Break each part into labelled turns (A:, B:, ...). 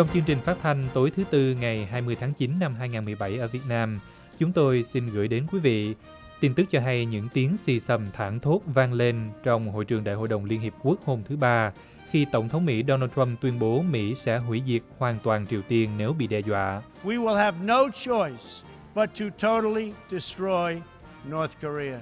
A: Trong chương trình phát thanh tối thứ Tư ngày 20 tháng 9 năm 2017 ở Việt Nam, chúng tôi xin gửi đến quý vị tin tức cho hay những tiếng xì xầm thẳng thốt vang lên trong hội trường Đại hội đồng Liên Hiệp Quốc hôm thứ Ba khi Tổng thống Mỹ Donald Trump tuyên bố Mỹ sẽ hủy diệt hoàn toàn Triều Tiên nếu bị đe dọa.
B: We will have no choice but to totally destroy North Korea.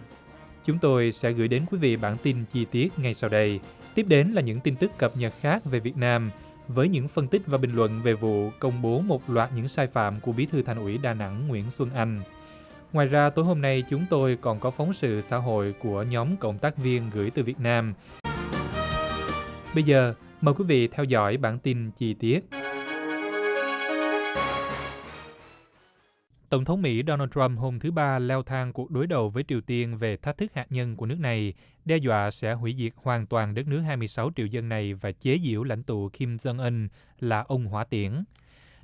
A: Chúng tôi sẽ gửi đến quý vị bản tin chi tiết ngay sau đây. Tiếp đến là những tin tức cập nhật khác về Việt Nam – với những phân tích và bình luận về vụ công bố một loạt những sai phạm của bí thư thành ủy Đà Nẵng Nguyễn Xuân Anh. Ngoài ra, tối hôm nay chúng tôi còn có phóng sự xã hội của nhóm cộng tác viên gửi từ Việt Nam. Bây giờ, mời quý vị theo dõi bản tin chi tiết. tổng thống mỹ Donald Trump hôm thứ ba leo thang cuộc đối đầu với triều tiên về thách thức hạt nhân của nước này đe dọa sẽ hủy diệt hoàn toàn đất nước hai mươi sáu triệu dân này và chế giễu lãnh tụ kim Jong-un là ông hỏa tiễn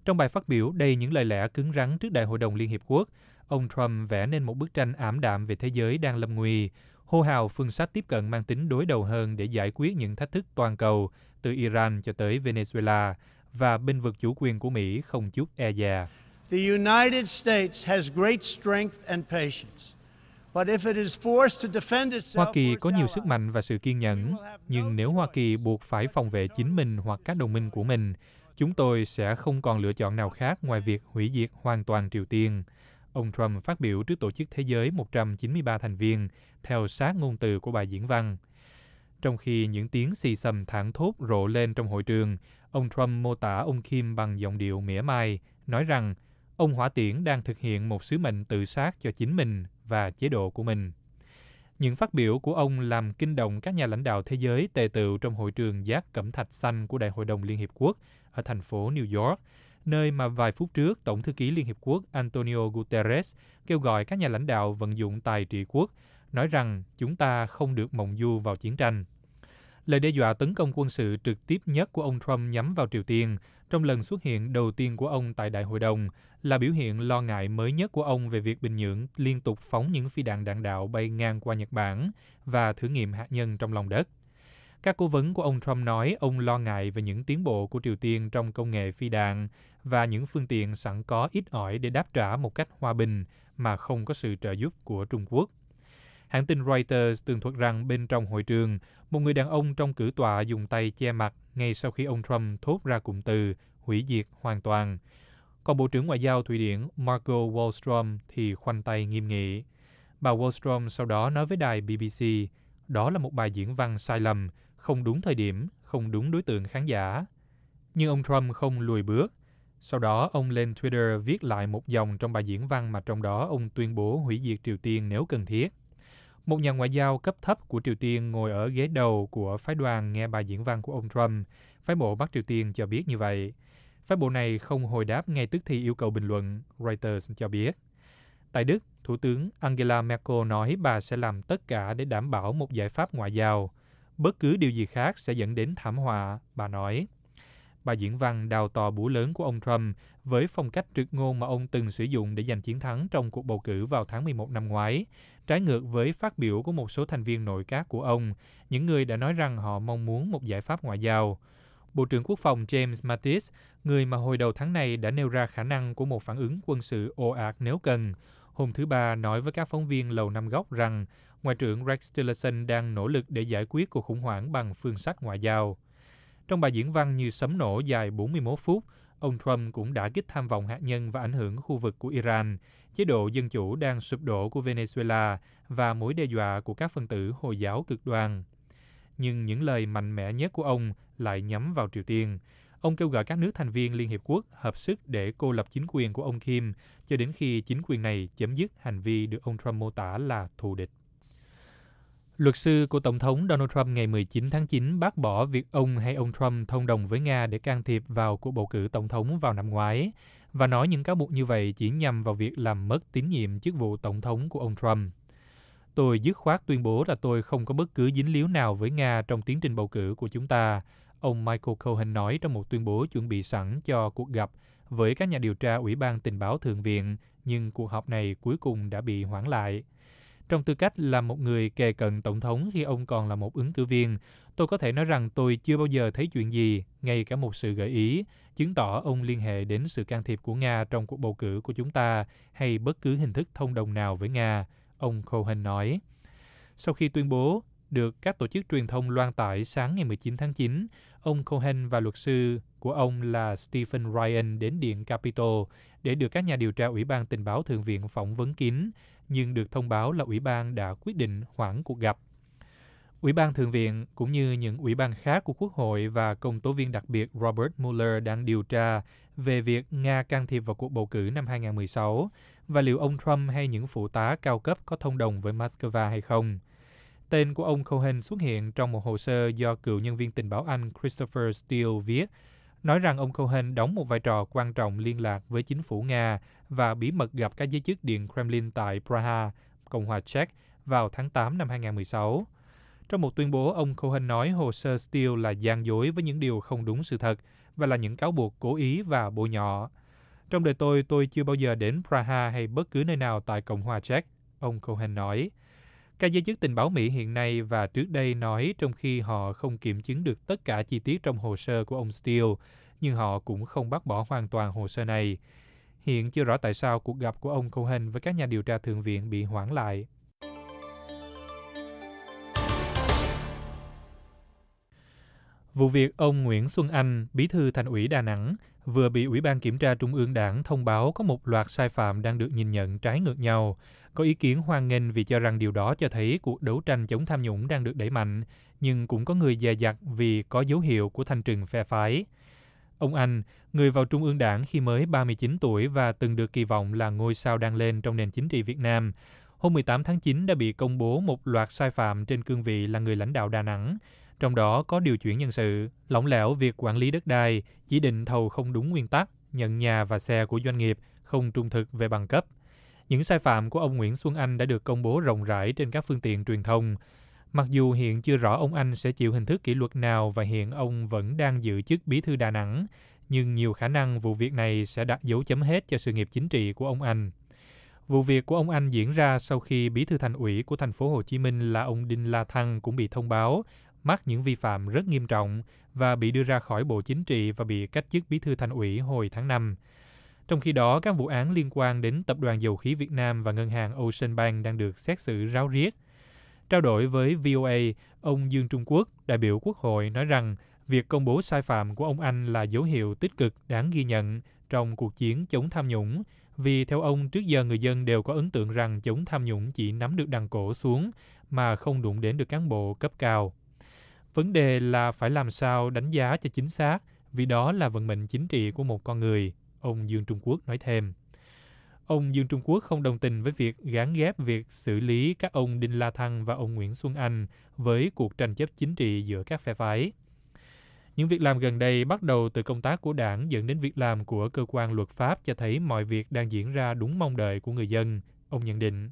A: trong bài phát biểu đầy những lời lẽ cứng rắn trước đại hội đồng liên hiệp quốc ông Trump vẽ nên một bức tranh ảm đạm về thế giới đang lâm nguy hô hào phương sách tiếp cận mang tính đối đầu hơn để giải quyết những thách thức toàn cầu từ iran cho tới venezuela và bênh vực chủ quyền của mỹ không chút e dè
B: The United States has great strength and patience. Hoa
A: Kỳ có nhiều sức mạnh và sự kiên nhẫn, nhưng nếu Hoa Kỳ buộc phải phòng vệ chính mình hoặc các đồng minh của mình, chúng tôi sẽ không còn lựa chọn nào khác ngoài việc hủy diệt hoàn toàn Triều Tiên. Ông Trump phát biểu trước Tổ chức Thế giới 193 thành viên, theo sát ngôn từ của bài diễn văn. Trong khi những tiếng xì xầm thảng thốt rộ lên trong hội trường, ông Trump mô tả ông Kim bằng giọng điệu mỉa mai, nói rằng ông hỏa tiễn đang thực hiện một sứ mệnh tự sát cho chính mình và chế độ của mình những phát biểu của ông làm kinh động các nhà lãnh đạo thế giới tề tựu trong hội trường giác cẩm thạch xanh của đại hội đồng liên hiệp quốc ở thành phố new york nơi mà vài phút trước tổng thư ký liên hiệp quốc antonio guterres kêu gọi các nhà lãnh đạo vận dụng tài trị quốc nói rằng chúng ta không được mộng du vào chiến tranh lời đe dọa tấn công quân sự trực tiếp nhất của ông Trump nhắm vào triều tiên trong lần xuất hiện đầu tiên của ông tại đại hội đồng là biểu hiện lo ngại mới nhất của ông về việc bình nhưỡng liên tục phóng những phi đạn đạn đạo bay ngang qua nhật bản và thử nghiệm hạt nhân trong lòng đất các cố vấn của ông Trump nói ông lo ngại về những tiến bộ của Triều Tiên trong công nghệ phi đạn và những phương tiện sẵn có ít ỏi để đáp trả một cách hòa bình mà không có sự trợ giúp của Trung Quốc hãng tin Reuters tường thuật rằng bên trong hội trường một người đàn ông trong cử tọa dùng tay che mặt ngay sau khi ông Trump thốt ra cụm từ hủy diệt hoàn toàn còn bộ trưởng ngoại giao thụy điển marco wallstrom thì khoanh tay nghiêm nghị bà wallstrom sau đó nói với đài bbc đó là một bài diễn văn sai lầm không đúng thời điểm không đúng đối tượng khán giả nhưng ông trump không lùi bước sau đó ông lên twitter viết lại một dòng trong bài diễn văn mà trong đó ông tuyên bố hủy diệt triều tiên nếu cần thiết một nhà ngoại giao cấp thấp của triều tiên ngồi ở ghế đầu của phái đoàn nghe bài diễn văn của ông Trump, phái bộ bắc triều tiên cho biết như vậy phái bộ này không hồi đáp ngay tức thì yêu cầu bình luận reuters cho biết tại đức thủ tướng angela merkel nói bà sẽ làm tất cả để đảm bảo một giải pháp ngoại giao bất cứ điều gì khác sẽ dẫn đến thảm họa bà nói bài diễn văn đào to búa lớn của ông Trump với phong cách trực ngôn mà ông từng sử dụng để giành chiến thắng trong cuộc bầu cử vào tháng 11 năm ngoái trái ngược với phát biểu của một số thành viên nội các của ông những người đã nói rằng họ mong muốn một giải pháp ngoại giao Bộ trưởng Quốc phòng James Mattis, người mà hồi đầu tháng này đã nêu ra khả năng của một phản ứng quân sự ồ ạt nếu cần, hôm thứ Ba nói với các phóng viên Lầu Năm Góc rằng Ngoại trưởng Rex Tillerson đang nỗ lực để giải quyết cuộc khủng hoảng bằng phương sách ngoại giao trong bài diễn văn như sấm nổ dài 41 phút ông Trump cũng đã kích tham vọng hạt nhân và ảnh hưởng khu vực của Iran, chế độ dân chủ đang sụp đổ của Venezuela và mối đe dọa của các phân tử hồi giáo cực đoan nhưng những lời mạnh mẽ nhất của ông lại nhắm vào triều tiên ông kêu gọi các nước thành viên liên hiệp quốc hợp sức để cô lập chính quyền của ông kim cho đến khi chính quyền này chấm dứt hành vi được ông trump mô tả là thù địch Luật sư của Tổng thống Donald Trump ngày 19 tháng 9 bác bỏ việc ông hay ông Trump thông đồng với Nga để can thiệp vào cuộc bầu cử tổng thống vào năm ngoái và nói những cáo buộc như vậy chỉ nhằm vào việc làm mất tín nhiệm chức vụ tổng thống của ông Trump. Tôi dứt khoát tuyên bố là tôi không có bất cứ dính líu nào với Nga trong tiến trình bầu cử của chúng ta, ông Michael Cohen nói trong một tuyên bố chuẩn bị sẵn cho cuộc gặp với các nhà điều tra Ủy ban Tình báo Thượng viện, nhưng cuộc họp này cuối cùng đã bị hoãn lại. Trong tư cách là một người kề cận tổng thống khi ông còn là một ứng cử viên, tôi có thể nói rằng tôi chưa bao giờ thấy chuyện gì, ngay cả một sự gợi ý, chứng tỏ ông liên hệ đến sự can thiệp của Nga trong cuộc bầu cử của chúng ta hay bất cứ hình thức thông đồng nào với Nga, ông Cohen nói. Sau khi tuyên bố được các tổ chức truyền thông loan tải sáng ngày 19 tháng 9, ông Cohen và luật sư của ông là Stephen Ryan đến Điện Capitol để được các nhà điều tra Ủy ban Tình báo Thượng viện phỏng vấn kín nhưng được thông báo là ủy ban đã quyết định hoãn cuộc gặp. Ủy ban Thượng viện cũng như những ủy ban khác của Quốc hội và công tố viên đặc biệt Robert Mueller đang điều tra về việc Nga can thiệp vào cuộc bầu cử năm 2016 và liệu ông Trump hay những phụ tá cao cấp có thông đồng với Moscow hay không. Tên của ông Cohen xuất hiện trong một hồ sơ do cựu nhân viên tình báo Anh Christopher Steele viết nói rằng ông cô đóng một vai trò quan trọng liên lạc với chính phủ nga và bí mật gặp các giới chức điện kremlin tại praha cộng hòa Czech, vào tháng 8 năm 2016. trong một tuyên bố ông cohen nói hồ sơ steele là gian dối với những điều không đúng sự thật và là những cáo buộc cố ý và bôi nhọ trong đời tôi tôi chưa bao giờ đến praha hay bất cứ nơi nào tại cộng hòa Czech, ông cohen nói các giới chức tình báo Mỹ hiện nay và trước đây nói trong khi họ không kiểm chứng được tất cả chi tiết trong hồ sơ của ông Steele, nhưng họ cũng không bác bỏ hoàn toàn hồ sơ này. Hiện chưa rõ tại sao cuộc gặp của ông Cohen với các nhà điều tra thượng viện bị hoãn lại. Vụ việc ông Nguyễn Xuân Anh, bí thư thành ủy Đà Nẵng, vừa bị Ủy ban Kiểm tra Trung ương Đảng thông báo có một loạt sai phạm đang được nhìn nhận trái ngược nhau có ý kiến hoan nghênh vì cho rằng điều đó cho thấy cuộc đấu tranh chống tham nhũng đang được đẩy mạnh nhưng cũng có người dè dặt vì có dấu hiệu của thanh trừng phe phái ông anh người vào trung ương đảng khi mới 39 tuổi và từng được kỳ vọng là ngôi sao đang lên trong nền chính trị Việt Nam hôm 18 tháng 9 đã bị công bố một loạt sai phạm trên cương vị là người lãnh đạo Đà Nẵng trong đó có điều chuyển nhân sự, lỏng lẻo việc quản lý đất đai, chỉ định thầu không đúng nguyên tắc, nhận nhà và xe của doanh nghiệp, không trung thực về bằng cấp – những sai phạm của ông Nguyễn Xuân Anh đã được công bố rộng rãi trên các phương tiện truyền thông. Mặc dù hiện chưa rõ ông Anh sẽ chịu hình thức kỷ luật nào và hiện ông vẫn đang giữ chức bí thư Đà Nẵng, nhưng nhiều khả năng vụ việc này sẽ đặt dấu chấm hết cho sự nghiệp chính trị của ông Anh. Vụ việc của ông Anh diễn ra sau khi bí thư thành ủy của thành phố Hồ Chí Minh là ông Đinh La Thăng cũng bị thông báo mắc những vi phạm rất nghiêm trọng và bị đưa ra khỏi Bộ Chính trị và bị cách chức bí thư thành ủy hồi tháng 5 trong khi đó các vụ án liên quan đến tập đoàn dầu khí việt nam và ngân hàng Ocean Bank đang được xét xử ráo riết trao đổi với VOA, ông dương trung quốc đại biểu quốc hội nói rằng việc công bố sai phạm của ông anh là dấu hiệu tích cực đáng ghi nhận trong cuộc chiến chống tham nhũng vì theo ông trước giờ người dân đều có ấn tượng rằng chống tham nhũng chỉ nắm được đằng cổ xuống mà không đụng đến được cán bộ cấp cao vấn đề là phải làm sao đánh giá cho chính xác vì đó là vận mệnh chính trị của một con người ông Dương Trung Quốc nói thêm. Ông Dương Trung Quốc không đồng tình với việc gán ghép việc xử lý các ông Đinh La Thăng và ông Nguyễn Xuân Anh với cuộc tranh chấp chính trị giữa các phe phái. Những việc làm gần đây bắt đầu từ công tác của đảng dẫn đến việc làm của cơ quan luật pháp cho thấy mọi việc đang diễn ra đúng mong đợi của người dân, ông nhận định.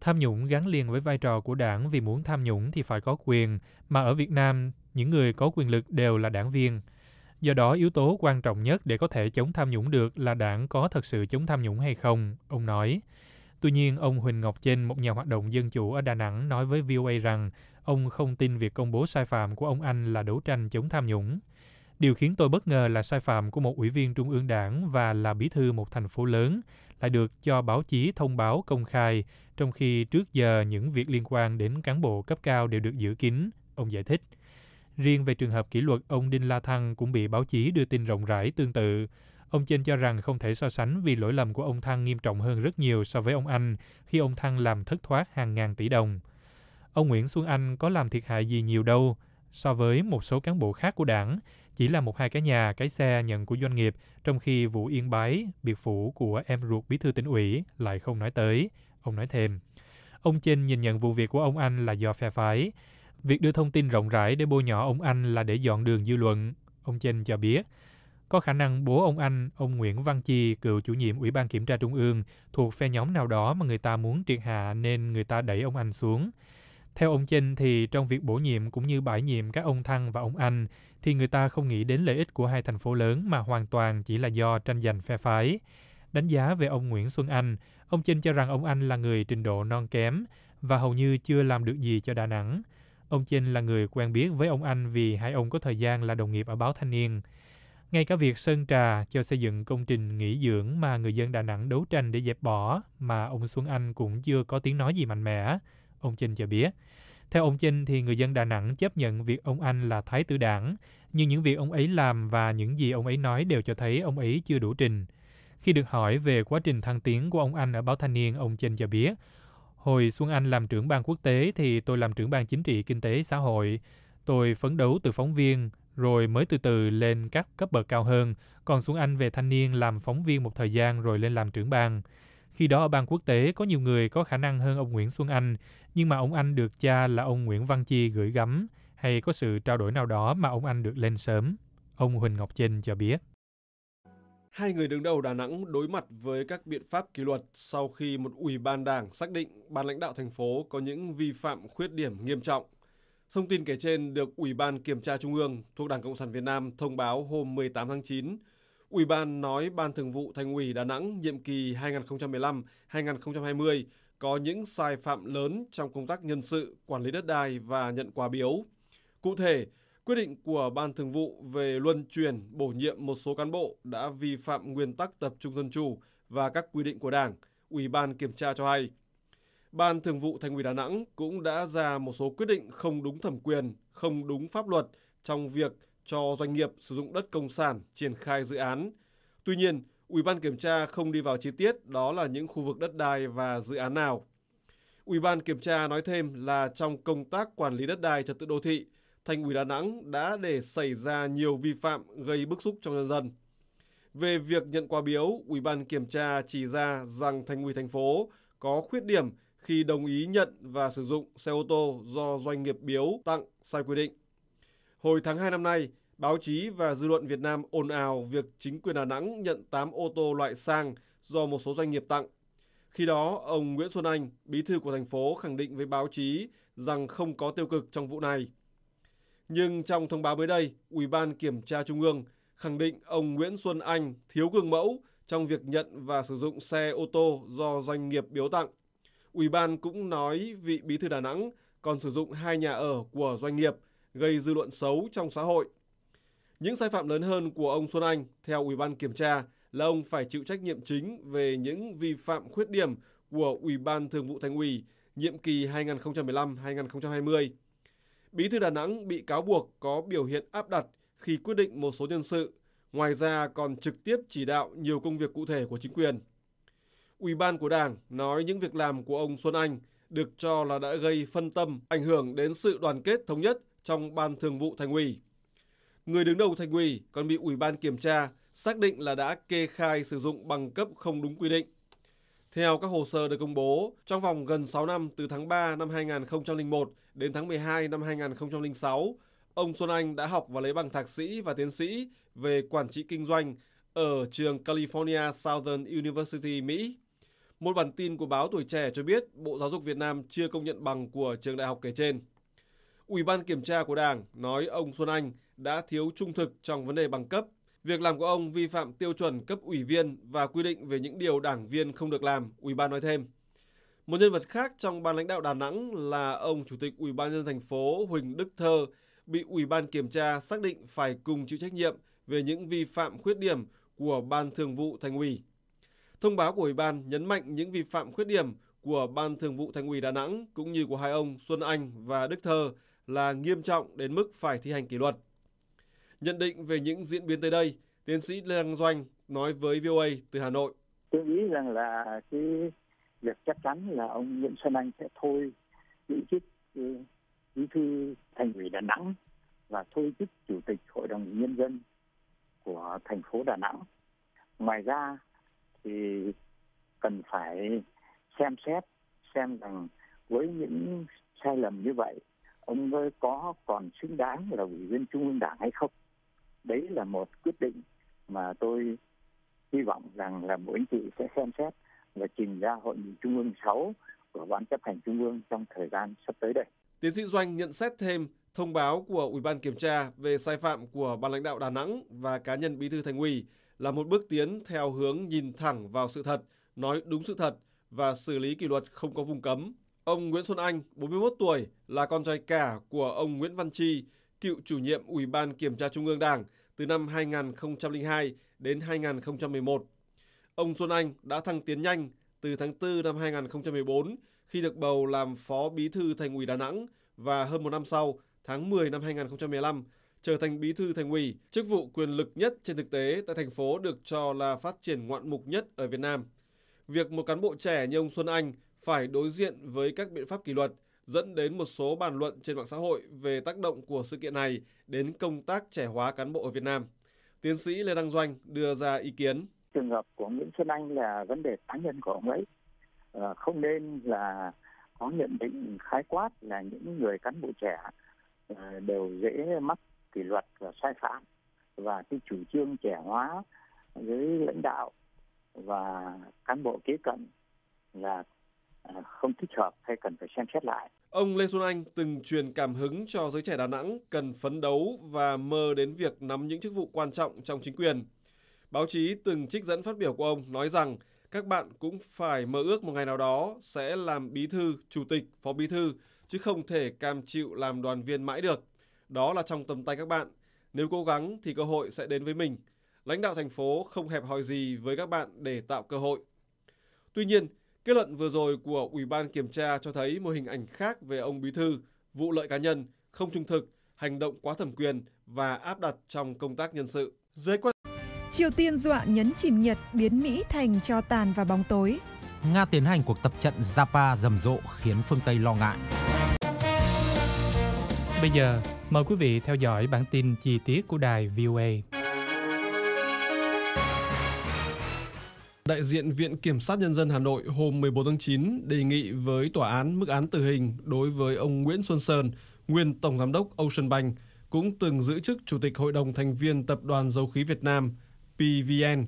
A: Tham nhũng gắn liền với vai trò của đảng vì muốn tham nhũng thì phải có quyền, mà ở Việt Nam, những người có quyền lực đều là đảng viên – Do đó, yếu tố quan trọng nhất để có thể chống tham nhũng được là đảng có thật sự chống tham nhũng hay không, ông nói. Tuy nhiên, ông Huỳnh Ngọc Trinh một nhà hoạt động dân chủ ở Đà Nẵng, nói với VOA rằng ông không tin việc công bố sai phạm của ông Anh là đấu tranh chống tham nhũng. Điều khiến tôi bất ngờ là sai phạm của một ủy viên Trung ương đảng và là bí thư một thành phố lớn lại được cho báo chí thông báo công khai, trong khi trước giờ những việc liên quan đến cán bộ cấp cao đều được giữ kín, ông giải thích riêng về trường hợp kỷ luật ông đinh la thăng cũng bị báo chí đưa tin rộng rãi tương tự ông chênh cho rằng không thể so sánh vì lỗi lầm của ông thăng nghiêm trọng hơn rất nhiều so với ông anh khi ông thăng làm thất thoát hàng ngàn tỷ đồng ông nguyễn xuân anh có làm thiệt hại gì nhiều đâu so với một số cán bộ khác của đảng chỉ là một hai cái nhà cái xe nhận của doanh nghiệp trong khi vụ yên bái biệt phủ của em ruột bí thư tỉnh ủy lại không nói tới ông nói thêm ông chênh nhìn nhận vụ việc của ông anh là do phe phái việc đưa thông tin rộng rãi để bôi nhọ ông anh là để dọn đường dư luận ông chênh cho biết có khả năng bố ông anh ông nguyễn văn chi cựu chủ nhiệm ủy ban kiểm tra trung ương thuộc phe nhóm nào đó mà người ta muốn triệt hạ nên người ta đẩy ông anh xuống theo ông chênh thì trong việc bổ nhiệm cũng như bãi nhiệm các ông thăng và ông anh thì người ta không nghĩ đến lợi ích của hai thành phố lớn mà hoàn toàn chỉ là do tranh giành phe phái đánh giá về ông nguyễn xuân anh ông chênh cho rằng ông anh là người trình độ non kém và hầu như chưa làm được gì cho đà nẵng ông Chinh là người quen biết với ông anh vì hai ông có thời gian là đồng nghiệp ở báo thanh niên ngay cả việc sơn trà cho xây dựng công trình nghỉ dưỡng mà người dân đà nẵng đấu tranh để dẹp bỏ mà ông xuân anh cũng chưa có tiếng nói gì mạnh mẽ ông Chinh cho biết theo ông Chinh thì người dân đà nẵng chấp nhận việc ông anh là thái tử đảng nhưng những việc ông ấy làm và những gì ông ấy nói đều cho thấy ông ấy chưa đủ trình khi được hỏi về quá trình thăng tiến của ông anh ở báo thanh niên ông Chinh cho biết Hồi Xuân Anh làm trưởng ban quốc tế thì tôi làm trưởng ban chính trị kinh tế xã hội. Tôi phấn đấu từ phóng viên, rồi mới từ từ lên các cấp bậc cao hơn. Còn Xuân Anh về thanh niên làm phóng viên một thời gian rồi lên làm trưởng ban. Khi đó ở ban quốc tế có nhiều người có khả năng hơn ông Nguyễn Xuân Anh, nhưng mà ông Anh được cha là ông Nguyễn Văn Chi gửi gắm hay có sự trao đổi nào đó mà ông Anh được lên sớm. Ông Huỳnh Ngọc Chinh cho biết.
C: Hai người đứng đầu Đà Nẵng đối mặt với các biện pháp kỷ luật sau khi một ủy ban đảng xác định ban lãnh đạo thành phố có những vi phạm khuyết điểm nghiêm trọng. Thông tin kể trên được Ủy ban Kiểm tra Trung ương thuộc Đảng Cộng sản Việt Nam thông báo hôm 18 tháng 9. Ủy ban nói Ban Thường vụ Thành ủy Đà Nẵng nhiệm kỳ 2015-2020 có những sai phạm lớn trong công tác nhân sự, quản lý đất đai và nhận quà biếu. Cụ thể, Quyết định của Ban Thường vụ về luân truyền bổ nhiệm một số cán bộ đã vi phạm nguyên tắc tập trung dân chủ và các quy định của Đảng, Ủy ban kiểm tra cho hay. Ban Thường vụ Thành ủy Đà Nẵng cũng đã ra một số quyết định không đúng thẩm quyền, không đúng pháp luật trong việc cho doanh nghiệp sử dụng đất công sản triển khai dự án. Tuy nhiên, Ủy ban kiểm tra không đi vào chi tiết đó là những khu vực đất đai và dự án nào. Ủy ban kiểm tra nói thêm là trong công tác quản lý đất đai trật tự đô thị, Thành ủy Đà Nẵng đã để xảy ra nhiều vi phạm gây bức xúc trong nhân dân. Về việc nhận quà biếu, Ủy ban kiểm tra chỉ ra rằng Thành ủy thành phố có khuyết điểm khi đồng ý nhận và sử dụng xe ô tô do doanh nghiệp biếu tặng sai quy định. Hồi tháng 2 năm nay, báo chí và dư luận Việt Nam ồn ào việc chính quyền Đà Nẵng nhận 8 ô tô loại sang do một số doanh nghiệp tặng. Khi đó, ông Nguyễn Xuân Anh, bí thư của thành phố khẳng định với báo chí rằng không có tiêu cực trong vụ này. Nhưng trong thông báo mới đây, Ủy ban Kiểm tra Trung ương khẳng định ông Nguyễn Xuân Anh thiếu gương mẫu trong việc nhận và sử dụng xe ô tô do doanh nghiệp biếu tặng. Ủy ban cũng nói vị bí thư Đà Nẵng còn sử dụng hai nhà ở của doanh nghiệp, gây dư luận xấu trong xã hội. Những sai phạm lớn hơn của ông Xuân Anh, theo Ủy ban Kiểm tra, là ông phải chịu trách nhiệm chính về những vi phạm khuyết điểm của Ủy ban Thường vụ Thành ủy nhiệm kỳ 2015-2020. Bí thư Đà Nẵng bị cáo buộc có biểu hiện áp đặt khi quyết định một số nhân sự, ngoài ra còn trực tiếp chỉ đạo nhiều công việc cụ thể của chính quyền. Ủy ban của Đảng nói những việc làm của ông Xuân Anh được cho là đã gây phân tâm, ảnh hưởng đến sự đoàn kết thống nhất trong ban thường vụ thành ủy. Người đứng đầu thành ủy còn bị ủy ban kiểm tra xác định là đã kê khai sử dụng bằng cấp không đúng quy định. Theo các hồ sơ được công bố, trong vòng gần 6 năm từ tháng 3 năm 2001 đến tháng 12 năm 2006, ông Xuân Anh đã học và lấy bằng thạc sĩ và tiến sĩ về quản trị kinh doanh ở trường California Southern University, Mỹ. Một bản tin của báo Tuổi Trẻ cho biết Bộ Giáo dục Việt Nam chưa công nhận bằng của trường đại học kể trên. Ủy ban kiểm tra của Đảng nói ông Xuân Anh đã thiếu trung thực trong vấn đề bằng cấp Việc làm của ông vi phạm tiêu chuẩn cấp ủy viên và quy định về những điều đảng viên không được làm, Ủy ban nói thêm. Một nhân vật khác trong ban lãnh đạo Đà Nẵng là ông Chủ tịch Ủy ban nhân thành phố Huỳnh Đức Thơ bị Ủy ban kiểm tra xác định phải cùng chịu trách nhiệm về những vi phạm khuyết điểm của Ban Thường vụ Thành ủy. Thông báo của Ủy ban nhấn mạnh những vi phạm khuyết điểm của Ban Thường vụ Thành ủy Đà Nẵng cũng như của hai ông Xuân Anh và Đức Thơ là nghiêm trọng đến mức phải thi hành kỷ luật. Nhận định về những diễn biến tới đây, tiến sĩ Lê Đăng Doanh nói với VOA từ Hà Nội.
B: Tôi nghĩ rằng là cái việc chắc chắn là ông Nguyễn Xuân Anh sẽ thôi giữ chức ừ, bí thư thành ủy Đà Nẵng và thôi chức chủ tịch hội đồng nhân dân của thành phố Đà Nẵng. Ngoài ra thì cần phải xem xét xem rằng với những sai lầm như vậy ông có còn xứng đáng là ủy viên trung ương đảng hay không đấy là một quyết định mà tôi hy vọng rằng là bộ anh chị sẽ xem xét và trình ra hội nghị trung ương 6 của ban chấp hành trung ương trong thời gian sắp tới đây.
C: Tiến sĩ Doanh nhận xét thêm thông báo của Ủy ban kiểm tra về sai phạm của ban lãnh đạo Đà Nẵng và cá nhân Bí thư Thành ủy là một bước tiến theo hướng nhìn thẳng vào sự thật, nói đúng sự thật và xử lý kỷ luật không có vùng cấm. Ông Nguyễn Xuân Anh, 41 tuổi, là con trai cả của ông Nguyễn Văn Chi, cựu chủ nhiệm Ủy ban Kiểm tra Trung ương Đảng từ năm 2002 đến 2011. Ông Xuân Anh đã thăng tiến nhanh từ tháng 4 năm 2014 khi được bầu làm Phó Bí thư Thành ủy Đà Nẵng và hơn một năm sau, tháng 10 năm 2015, trở thành Bí thư Thành ủy, chức vụ quyền lực nhất trên thực tế tại thành phố được cho là phát triển ngoạn mục nhất ở Việt Nam. Việc một cán bộ trẻ như ông Xuân Anh phải đối diện với các biện pháp kỷ luật – dẫn đến một số bàn luận trên mạng xã hội về tác động của sự kiện này đến công tác trẻ hóa cán bộ ở Việt Nam. Tiến sĩ Lê Đăng Doanh đưa ra ý kiến. Trường hợp của Nguyễn Xuân Anh là vấn
B: đề cá nhân của ông ấy, ờ, không nên là có nhận định khái quát là những người cán bộ trẻ ờ, đều dễ mắc kỷ luật và sai phạm và cái chủ trương trẻ hóa với lãnh đạo và cán bộ kế cận là không thích hợp hay cần phải xem xét lại.
C: Ông Lê Xuân Anh từng truyền cảm hứng cho giới trẻ Đà Nẵng cần phấn đấu và mơ đến việc nắm những chức vụ quan trọng trong chính quyền. Báo chí từng trích dẫn phát biểu của ông nói rằng các bạn cũng phải mơ ước một ngày nào đó sẽ làm bí thư, chủ tịch, phó bí thư chứ không thể cam chịu làm đoàn viên mãi được. Đó là trong tầm tay các bạn. Nếu cố gắng thì cơ hội sẽ đến với mình. Lãnh đạo thành phố không hẹp hòi gì với các bạn để tạo cơ hội. Tuy nhiên, Kết luận vừa rồi của Ủy ban kiểm tra cho thấy một hình ảnh khác về ông Bí thư, vụ lợi cá nhân, không trung thực, hành động quá thẩm quyền và áp đặt trong công tác nhân sự. Dưới quan Triều Tiên dọa nhấn chìm Nhật biến Mỹ thành cho tàn và bóng tối.
A: Nga tiến hành cuộc tập trận Japa rầm rộ khiến phương Tây lo ngại. Bây giờ, mời quý vị theo dõi bản tin chi tiết của đài
C: VOA. Đại diện Viện Kiểm sát Nhân dân Hà Nội hôm 14 tháng 9 đề nghị với tòa án mức án tử hình đối với ông Nguyễn Xuân Sơn, nguyên Tổng Giám đốc Ocean Bank, cũng từng giữ chức Chủ tịch Hội đồng thành viên Tập đoàn Dầu khí Việt Nam, PVN.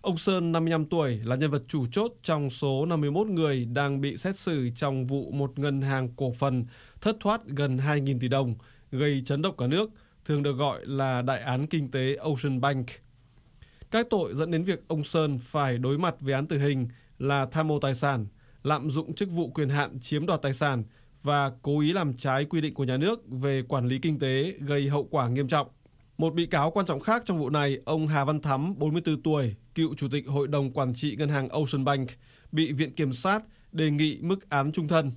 C: Ông Sơn, 55 tuổi, là nhân vật chủ chốt trong số 51 người đang bị xét xử trong vụ một ngân hàng cổ phần thất thoát gần 2.000 tỷ đồng, gây chấn động cả nước, thường được gọi là Đại án Kinh tế Ocean Bank – các tội dẫn đến việc ông Sơn phải đối mặt với án tử hình là tham mô tài sản, lạm dụng chức vụ quyền hạn chiếm đoạt tài sản và cố ý làm trái quy định của nhà nước về quản lý kinh tế gây hậu quả nghiêm trọng. Một bị cáo quan trọng khác trong vụ này, ông Hà Văn Thắm, 44 tuổi, cựu chủ tịch hội đồng quản trị ngân hàng Ocean Bank, bị viện kiểm sát đề nghị mức án trung thân.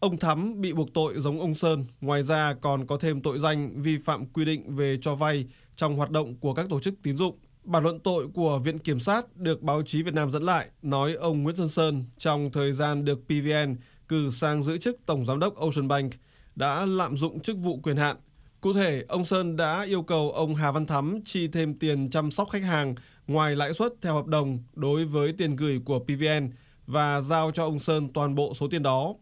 C: Ông Thắm bị buộc tội giống ông Sơn, ngoài ra còn có thêm tội danh vi phạm quy định về cho vay trong hoạt động của các tổ chức tín dụng Bản luận tội của Viện Kiểm sát được báo chí Việt Nam dẫn lại nói ông Nguyễn Xuân Sơn trong thời gian được PVN cử sang giữ chức Tổng Giám đốc Ocean Bank đã lạm dụng chức vụ quyền hạn. Cụ thể, ông Sơn đã yêu cầu ông Hà Văn Thắm chi thêm tiền chăm sóc khách hàng ngoài lãi suất theo hợp đồng đối với tiền gửi của PVN và giao cho ông Sơn toàn bộ số tiền đó.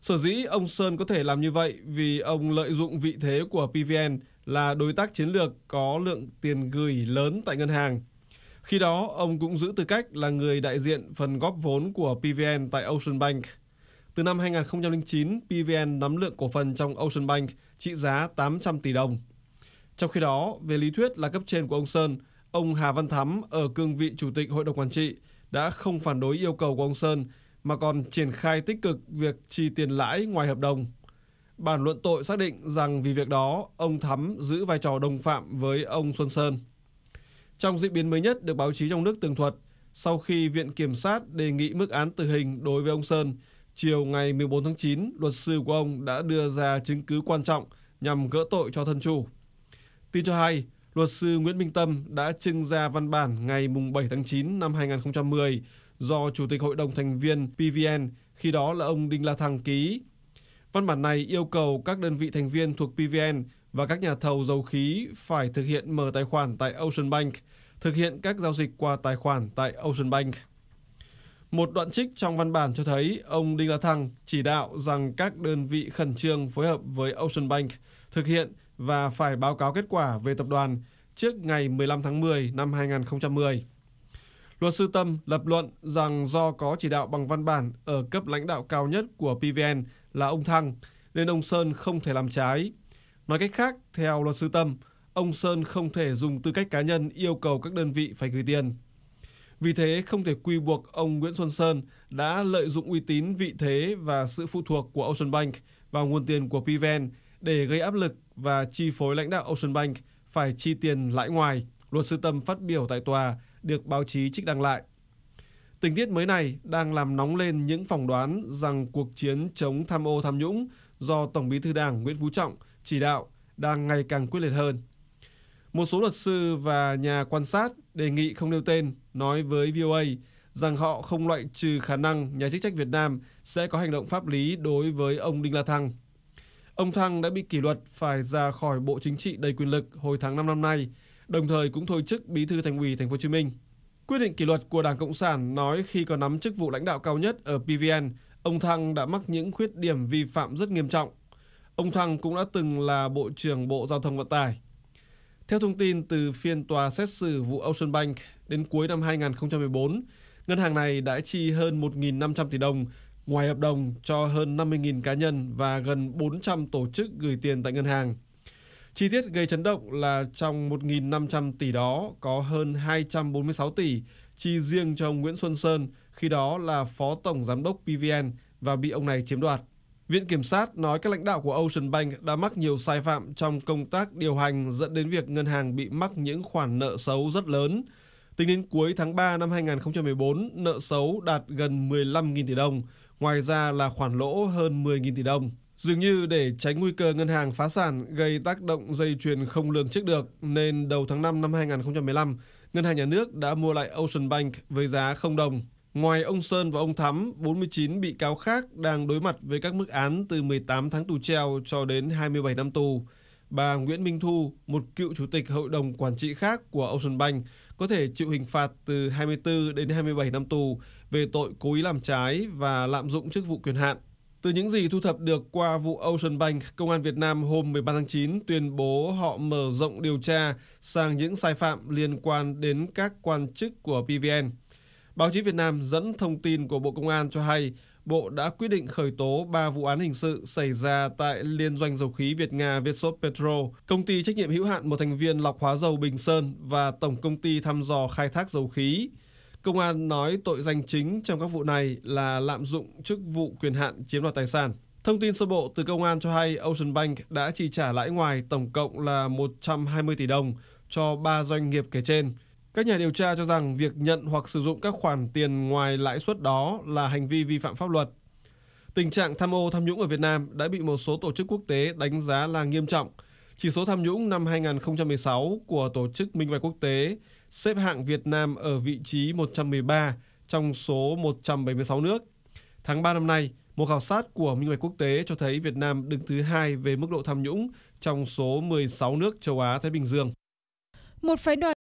C: Sở dĩ ông Sơn có thể làm như vậy vì ông lợi dụng vị thế của PVN là đối tác chiến lược có lượng tiền gửi lớn tại ngân hàng. Khi đó, ông cũng giữ tư cách là người đại diện phần góp vốn của PVN tại Ocean Bank. Từ năm 2009, PVN nắm lượng cổ phần trong Ocean Bank trị giá 800 tỷ đồng. Trong khi đó, về lý thuyết là cấp trên của ông Sơn, ông Hà Văn Thắm ở cương vị chủ tịch hội đồng quản trị đã không phản đối yêu cầu của ông Sơn mà còn triển khai tích cực việc chi tiền lãi ngoài hợp đồng Bản luận tội xác định rằng vì việc đó, ông Thắm giữ vai trò đồng phạm với ông Xuân Sơn. Trong diễn biến mới nhất được báo chí trong nước tường thuật, sau khi Viện Kiểm sát đề nghị mức án tử hình đối với ông Sơn, chiều ngày 14 tháng 9, luật sư của ông đã đưa ra chứng cứ quan trọng nhằm gỡ tội cho thân chủ. Tin cho hay, luật sư Nguyễn Minh Tâm đã trưng ra văn bản ngày 7 tháng 9 năm 2010 do Chủ tịch Hội đồng thành viên PVN, khi đó là ông Đinh La Thăng ký Văn bản này yêu cầu các đơn vị thành viên thuộc PVN và các nhà thầu dầu khí phải thực hiện mở tài khoản tại Ocean Bank, thực hiện các giao dịch qua tài khoản tại Ocean Bank. Một đoạn trích trong văn bản cho thấy ông Đinh La Thăng chỉ đạo rằng các đơn vị khẩn trương phối hợp với Ocean Bank thực hiện và phải báo cáo kết quả về tập đoàn trước ngày 15 tháng 10 năm 2010. Luật sư Tâm lập luận rằng do có chỉ đạo bằng văn bản ở cấp lãnh đạo cao nhất của PVN là ông Thăng nên ông Sơn không thể làm trái. Nói cách khác, theo luật sư Tâm, ông Sơn không thể dùng tư cách cá nhân yêu cầu các đơn vị phải gửi tiền. Vì thế không thể quy buộc ông Nguyễn Xuân Sơn đã lợi dụng uy tín, vị thế và sự phụ thuộc của Ocean Bank vào nguồn tiền của PVN để gây áp lực và chi phối lãnh đạo Ocean Bank phải chi tiền lãi ngoài, luật sư Tâm phát biểu tại tòa được báo chí trích đăng lại. Tình tiết mới này đang làm nóng lên những phỏng đoán rằng cuộc chiến chống tham ô tham nhũng do Tổng bí thư Đảng Nguyễn Phú Trọng chỉ đạo đang ngày càng quyết liệt hơn. Một số luật sư và nhà quan sát đề nghị không nêu tên nói với VOA rằng họ không loại trừ khả năng nhà chức trách Việt Nam sẽ có hành động pháp lý đối với ông Đinh La Thăng. Ông Thăng đã bị kỷ luật phải ra khỏi Bộ Chính trị đầy quyền lực hồi tháng 5 năm nay, đồng thời cũng thôi chức Bí thư Thành ủy Thành phố Hồ Chí Minh. Quyết định kỷ luật của Đảng Cộng sản nói khi có nắm chức vụ lãnh đạo cao nhất ở PVN, ông Thăng đã mắc những khuyết điểm vi phạm rất nghiêm trọng. Ông Thăng cũng đã từng là Bộ trưởng Bộ Giao thông Vận tải. Theo thông tin từ phiên tòa xét xử vụ Ocean Bank đến cuối năm 2014, ngân hàng này đã chi hơn 1.500 tỷ đồng ngoài hợp đồng cho hơn 50.000 cá nhân và gần 400 tổ chức gửi tiền tại ngân hàng. Chi tiết gây chấn động là trong 1.500 tỷ đó có hơn 246 tỷ chi riêng cho ông Nguyễn Xuân Sơn, khi đó là Phó Tổng Giám đốc PVN và bị ông này chiếm đoạt. Viện Kiểm sát nói các lãnh đạo của Ocean Bank đã mắc nhiều sai phạm trong công tác điều hành dẫn đến việc ngân hàng bị mắc những khoản nợ xấu rất lớn. Tính đến cuối tháng 3 năm 2014, nợ xấu đạt gần 15.000 tỷ đồng, ngoài ra là khoản lỗ hơn 10.000 tỷ đồng. Dường như để tránh nguy cơ ngân hàng phá sản gây tác động dây chuyền không lường trước được, nên đầu tháng 5 năm 2015, Ngân hàng Nhà nước đã mua lại Ocean Bank với giá 0 đồng. Ngoài ông Sơn và ông Thắm, 49 bị cáo khác đang đối mặt với các mức án từ 18 tháng tù treo cho đến 27 năm tù. Bà Nguyễn Minh Thu, một cựu chủ tịch hội đồng quản trị khác của Ocean Bank, có thể chịu hình phạt từ 24 đến 27 năm tù về tội cố ý làm trái và lạm dụng chức vụ quyền hạn. Từ những gì thu thập được qua vụ Ocean Bank, Công an Việt Nam hôm 13 tháng 9 tuyên bố họ mở rộng điều tra sang những sai phạm liên quan đến các quan chức của PVN. Báo chí Việt Nam dẫn thông tin của Bộ Công an cho hay Bộ đã quyết định khởi tố 3 vụ án hình sự xảy ra tại Liên doanh dầu khí Việt Nga Vietsop Petro, công ty trách nhiệm hữu hạn một thành viên lọc hóa dầu Bình Sơn và Tổng công ty thăm dò khai thác dầu khí. Công an nói tội danh chính trong các vụ này là lạm dụng chức vụ quyền hạn chiếm đoạt tài sản. Thông tin sơ bộ từ công an cho hay Ocean Bank đã chi trả lãi ngoài tổng cộng là 120 tỷ đồng cho 3 doanh nghiệp kể trên. Các nhà điều tra cho rằng việc nhận hoặc sử dụng các khoản tiền ngoài lãi suất đó là hành vi vi phạm pháp luật. Tình trạng tham ô tham nhũng ở Việt Nam đã bị một số tổ chức quốc tế đánh giá là nghiêm trọng. Chỉ số tham nhũng năm 2016 của Tổ chức Minh bạch Quốc tế xếp hạng Việt Nam ở vị trí 113 trong số 176 nước. Tháng 3 năm nay, một khảo sát của Minh Bạch Quốc tế cho thấy Việt Nam đứng thứ hai về mức độ tham nhũng trong số 16 nước châu Á Thái Bình Dương.
B: Một phái đoàn